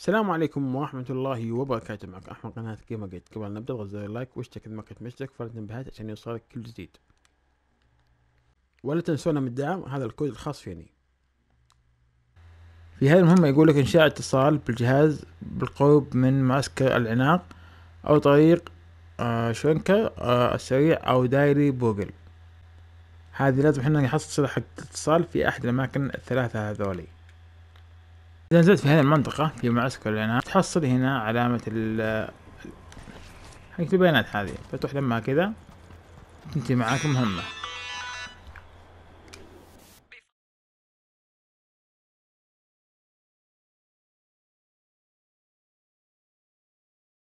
السلام عليكم ورحمة الله وبركاته معك أحمد قناة جيمر جيت قبل نبدأ اضغط زر اللايك واشترك إذا ما كنت مشترك فرد التنبيهات عشان يوصلك كل جديد ولا تنسونا من الدعم هذا الكود الخاص فيني في هذه المهمة يقول لك إنشاء اتصال بالجهاز بالقرب من معسكر العناق أو طريق آه، شونكر آه، السريع أو دايري بوغل هذه لازم احنا نحصل حق الاتصال في أحد الأماكن الثلاثة هذولي إذا نزلت في هذه المنطقة في معسكر هنا تحصل هنا علامة ال حقت البيانات هذه فتروح لما كذا تنتهي معاك المهمة